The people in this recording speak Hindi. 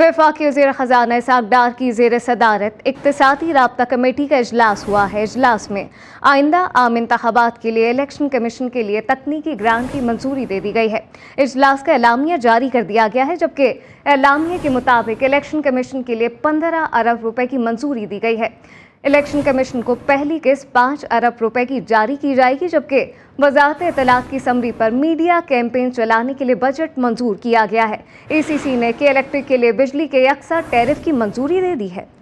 विफाक वजीर ख़जाना इसाक डार की जेर सदारत इकतसादी रबता कमेटी का अजलास हुआ है अजलास में आइंदा आम इंतबात के लिए इलेक्शन कमीशन के लिए तकनीकी ग्रांट की मंजूरी दे दी गई है अजलास का एलामिया जारी कर दिया गया है जबकि एलामिया के मुताबिक इलेक्शन कमीशन के लिए पंद्रह अरब रुपये की मंजूरी दी गई है इलेक्शन कमीशन को पहली किस्त पाँच अरब रुपए की जारी की जाएगी जबकि वजारत इतलाक की समरी पर मीडिया कैंपेन चलाने के लिए बजट मंजूर किया गया है एसीसी ने के इलेक्ट्रिक के लिए बिजली के अक्सर टैरिफ की मंजूरी दे दी है